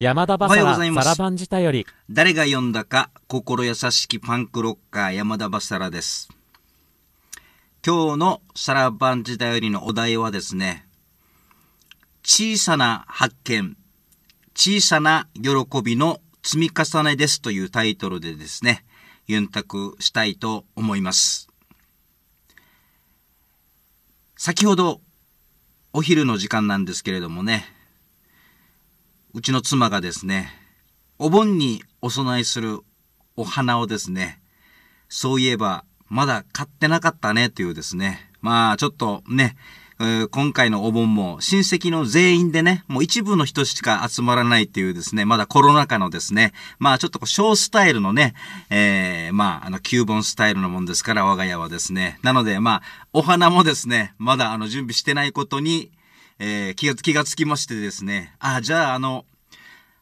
山田バサラ、サラバンジタより。誰が読んだか、心優しきパンクロッカー山田バサラです。今日のサラバンジタよりのお題はですね、小さな発見、小さな喜びの積み重ねですというタイトルでですね、ユンタクしたいと思います。先ほど、お昼の時間なんですけれどもね、うちの妻がですね、お盆にお供えするお花をですね、そういえばまだ買ってなかったねというですね、まあちょっとね、今回のお盆も親戚の全員でね、もう一部の人しか集まらないっていうですね、まだコロナ禍のですね、まあちょっと小スタイルのね、えー、まああの旧盆スタイルのもんですから我が家はですね、なのでまあお花もですね、まだあの準備してないことにえー、気が、気がつきましてですね、あ、じゃああの、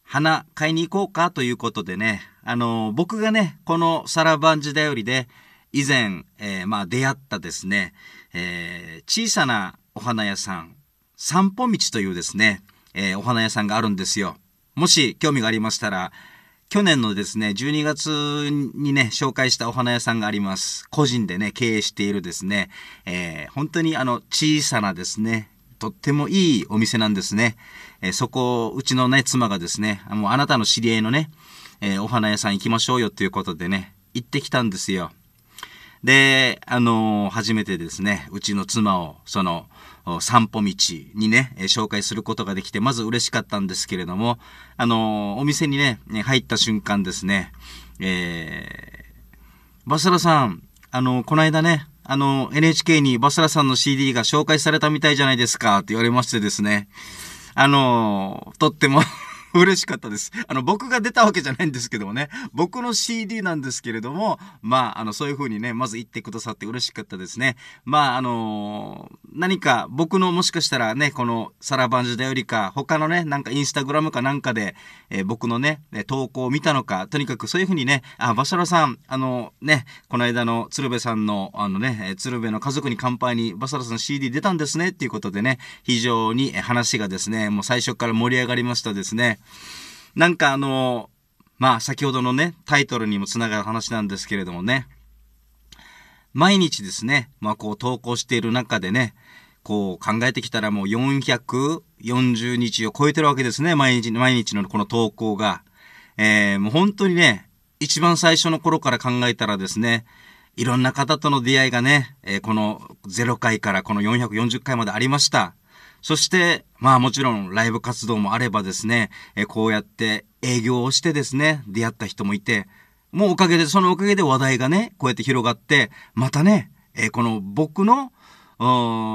花買いに行こうかということでね、あの、僕がね、このサラバンジだよりで、以前、えー、まあ、出会ったですね、えー、小さなお花屋さん、散歩道というですね、えー、お花屋さんがあるんですよ。もし興味がありましたら、去年のですね、12月にね、紹介したお花屋さんがあります。個人でね、経営しているですね、えー、本当にあの、小さなですね、とってもいいお店なんですね。えー、そこ、うちのね、妻がですね、もうあなたの知り合いのね、えー、お花屋さん行きましょうよということでね、行ってきたんですよ。で、あのー、初めてですね、うちの妻を、その、散歩道にね、紹介することができて、まず嬉しかったんですけれども、あのー、お店にね、入った瞬間ですね、えー、バサラさん、あのー、この間ね、あの、NHK にバスラさんの CD が紹介されたみたいじゃないですかって言われましてですね、あの、とっても嬉しかったです。あの、僕が出たわけじゃないんですけどもね、僕の CD なんですけれども、まあ、あの、そういう風にね、まず言ってくださって嬉しかったですね。まあ、あのー、何か僕のもしかしたらね、このサラバンジュだよりか、他のね、なんかインスタグラムかなんかで、えー、僕のね、投稿を見たのか、とにかくそういう風にね、あ、バサラさん、あのー、ね、この間の鶴瓶さんの、あのね、鶴瓶の家族に乾杯にバサラさん CD 出たんですねっていうことでね、非常に話がですね、もう最初から盛り上がりましたですね。なんかあの、まあ先ほどのね、タイトルにもつながる話なんですけれどもね、毎日ですね、まあこう投稿している中でね、こう考えてきたらもう440日を超えてるわけですね、毎日、毎日のこの投稿が。えー、もう本当にね、一番最初の頃から考えたらですね、いろんな方との出会いがね、えー、この0回からこの440回までありました。そして、まあもちろんライブ活動もあればですね、えこうやって営業をしてですね、出会った人もいて、もうおかげで、そのおかげで話題がね、こうやって広がって、またね、えこの僕の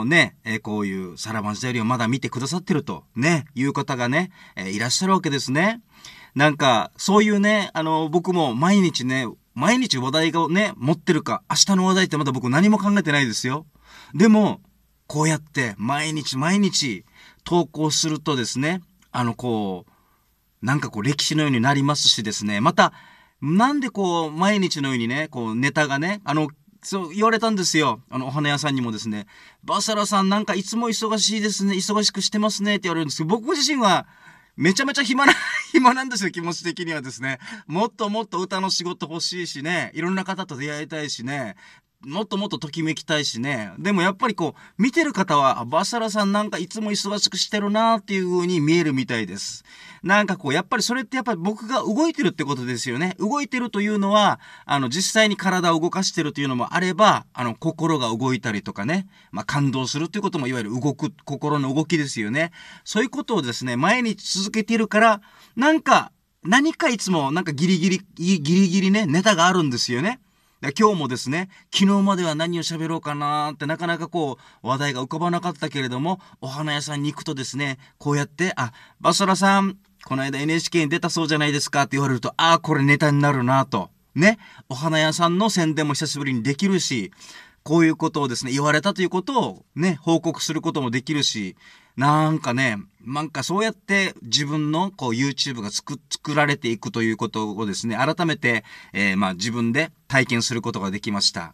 ね、えこういうサラバンスよりをまだ見てくださってると、ね、いう方がね、えいらっしゃるわけですね。なんか、そういうね、あの、僕も毎日ね、毎日話題をね、持ってるか、明日の話題ってまだ僕何も考えてないですよ。でも、こうやって毎日毎日投稿するとですね、あのこう、なんかこう歴史のようになりますしですね、また、なんでこう毎日のようにね、こうネタがね、あの、そう言われたんですよ。あの、お花屋さんにもですね、バサラさんなんかいつも忙しいですね、忙しくしてますねって言われるんですけど、僕自身はめちゃめちゃ暇な、暇なんですよ、気持ち的にはですね。もっともっと歌の仕事欲しいしね、いろんな方と出会いたいしね、もっともっとときめきたいしね。でもやっぱりこう、見てる方は、バサラさんなんかいつも忙しくしてるなーっていう風に見えるみたいです。なんかこう、やっぱりそれってやっぱり僕が動いてるってことですよね。動いてるというのは、あの、実際に体を動かしてるというのもあれば、あの、心が動いたりとかね。まあ、感動するっいうことも、いわゆる動く、心の動きですよね。そういうことをですね、毎日続けてるから、なんか、何かいつも、なんかギリギリ、ギリギリね、ネタがあるんですよね。今日もですね、昨日までは何を喋ろうかなってなかなかこう話題が浮かばなかったけれども、お花屋さんに行くとですね、こうやって、あ、バソラさん、この間 NHK に出たそうじゃないですかって言われると、ああ、これネタになるなと。ね、お花屋さんの宣伝も久しぶりにできるし、こういうことをですね、言われたということをね、報告することもできるし、なんかね、なんかそうやって自分のこう YouTube が作られていくということをですね、改めて、えー、まあ自分で体験することができました。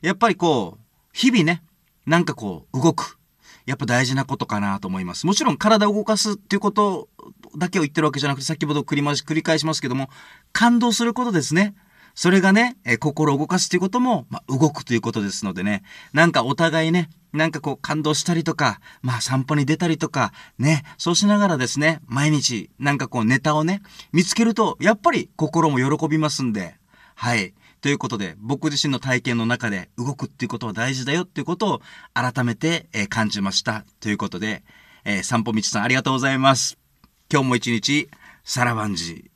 やっぱりこう、日々ね、なんかこう、動く。やっぱ大事なことかなと思います。もちろん体を動かすっていうことだけを言ってるわけじゃなくて、先ほど繰り返しますけども、感動することですね。それがね、え心を動かすということも、まあ、動くということですのでね、なんかお互いね、なんかこう感動したりとか、まあ散歩に出たりとか、ね、そうしながらですね、毎日なんかこうネタをね、見つけると、やっぱり心も喜びますんで、はい。ということで、僕自身の体験の中で動くっていうことは大事だよっていうことを改めて、え感じました。ということで、えー、散歩道さんありがとうございます。今日も一日、ラバンジー。